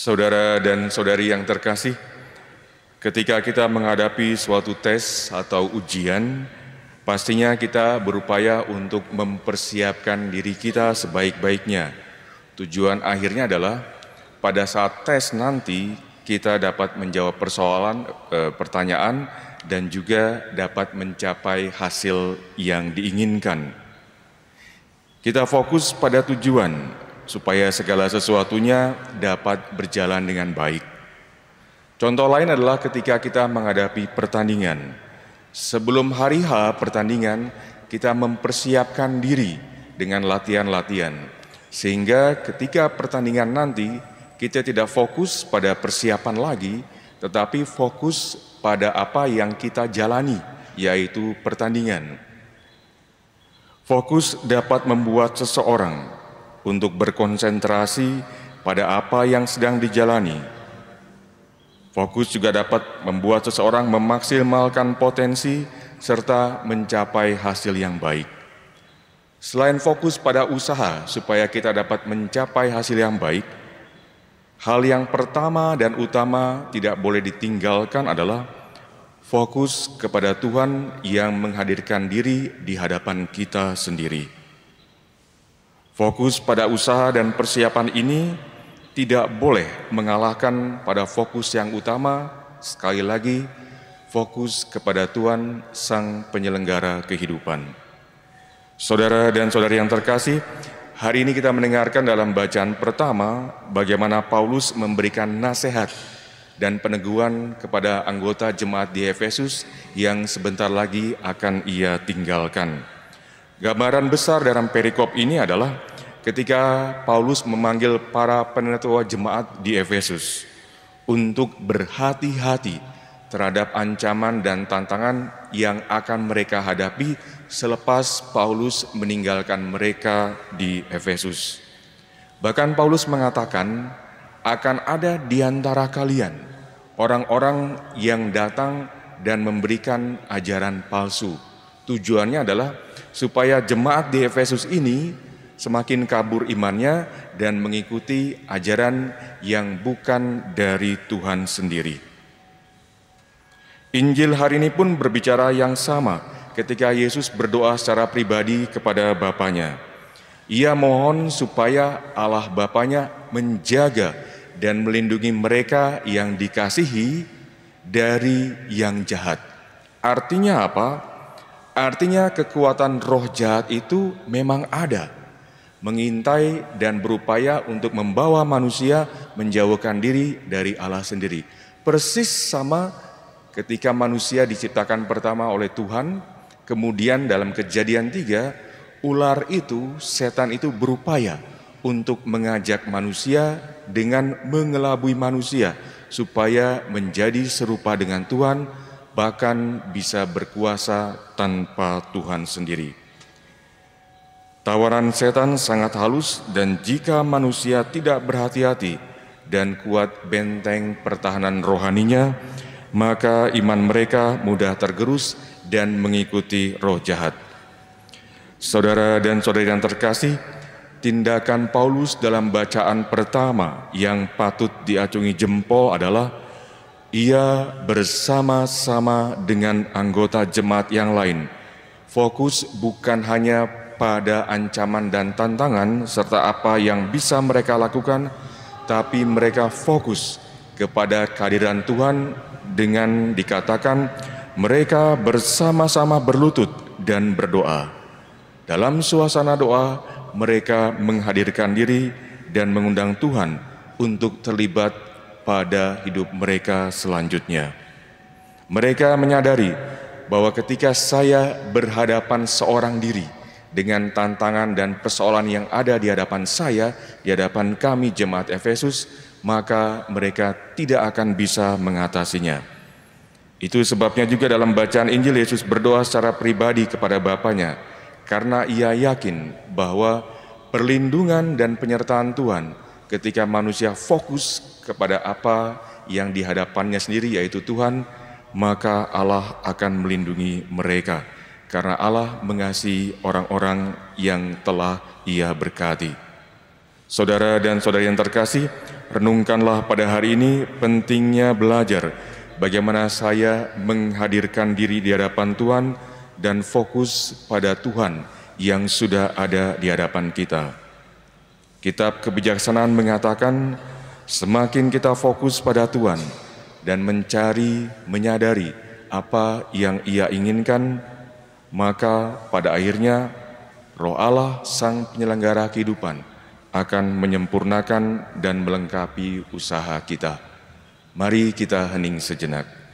Saudara dan saudari yang terkasih, ketika kita menghadapi suatu tes atau ujian, pastinya kita berupaya untuk mempersiapkan diri kita sebaik-baiknya. Tujuan akhirnya adalah pada saat tes nanti kita dapat menjawab persoalan, e, pertanyaan, dan juga dapat mencapai hasil yang diinginkan. Kita fokus pada tujuan, supaya segala sesuatunya dapat berjalan dengan baik. Contoh lain adalah ketika kita menghadapi pertandingan. Sebelum hari H pertandingan, kita mempersiapkan diri dengan latihan-latihan. Sehingga ketika pertandingan nanti, kita tidak fokus pada persiapan lagi, tetapi fokus pada apa yang kita jalani, yaitu pertandingan. Fokus dapat membuat seseorang untuk berkonsentrasi pada apa yang sedang dijalani. Fokus juga dapat membuat seseorang memaksimalkan potensi serta mencapai hasil yang baik. Selain fokus pada usaha supaya kita dapat mencapai hasil yang baik, hal yang pertama dan utama tidak boleh ditinggalkan adalah fokus kepada Tuhan yang menghadirkan diri di hadapan kita sendiri. Fokus pada usaha dan persiapan ini tidak boleh mengalahkan pada fokus yang utama, sekali lagi fokus kepada Tuhan Sang Penyelenggara Kehidupan. Saudara dan saudari yang terkasih, hari ini kita mendengarkan dalam bacaan pertama bagaimana Paulus memberikan nasihat dan peneguhan kepada anggota jemaat di Efesus yang sebentar lagi akan ia tinggalkan. Gambaran besar dalam perikop ini adalah ketika Paulus memanggil para penatua jemaat di Efesus untuk berhati-hati terhadap ancaman dan tantangan yang akan mereka hadapi selepas Paulus meninggalkan mereka di Efesus. Bahkan Paulus mengatakan akan ada di antara kalian orang-orang yang datang dan memberikan ajaran palsu. Tujuannya adalah supaya jemaat di Efesus ini semakin kabur imannya dan mengikuti ajaran yang bukan dari Tuhan sendiri. Injil hari ini pun berbicara yang sama ketika Yesus berdoa secara pribadi kepada Bapaknya. Ia mohon supaya Allah Bapaknya menjaga dan melindungi mereka yang dikasihi dari yang jahat. Artinya apa? Artinya kekuatan roh jahat itu memang ada mengintai dan berupaya untuk membawa manusia menjauhkan diri dari Allah sendiri. Persis sama ketika manusia diciptakan pertama oleh Tuhan, kemudian dalam kejadian tiga, ular itu, setan itu berupaya untuk mengajak manusia dengan mengelabui manusia supaya menjadi serupa dengan Tuhan, bahkan bisa berkuasa tanpa Tuhan sendiri. Tawaran setan sangat halus dan jika manusia tidak berhati-hati dan kuat benteng pertahanan rohaninya, maka iman mereka mudah tergerus dan mengikuti roh jahat. Saudara dan saudari yang terkasih, tindakan Paulus dalam bacaan pertama yang patut diacungi jempol adalah ia bersama-sama dengan anggota jemaat yang lain. Fokus bukan hanya pada ancaman dan tantangan serta apa yang bisa mereka lakukan, tapi mereka fokus kepada kehadiran Tuhan dengan dikatakan mereka bersama-sama berlutut dan berdoa. Dalam suasana doa, mereka menghadirkan diri dan mengundang Tuhan untuk terlibat pada hidup mereka selanjutnya. Mereka menyadari bahwa ketika saya berhadapan seorang diri, dengan tantangan dan persoalan yang ada di hadapan saya, di hadapan kami jemaat Efesus, maka mereka tidak akan bisa mengatasinya. Itu sebabnya juga dalam bacaan Injil Yesus berdoa secara pribadi kepada Bapaknya, karena ia yakin bahwa perlindungan dan penyertaan Tuhan ketika manusia fokus kepada apa yang dihadapannya sendiri yaitu Tuhan, maka Allah akan melindungi mereka karena Allah mengasihi orang-orang yang telah Ia berkati. Saudara dan saudari yang terkasih, renungkanlah pada hari ini pentingnya belajar bagaimana saya menghadirkan diri di hadapan Tuhan dan fokus pada Tuhan yang sudah ada di hadapan kita. Kitab kebijaksanaan mengatakan, semakin kita fokus pada Tuhan dan mencari, menyadari apa yang Ia inginkan, maka pada akhirnya Roh Allah, Sang Penyelenggara kehidupan, akan menyempurnakan dan melengkapi usaha kita. Mari kita hening sejenak.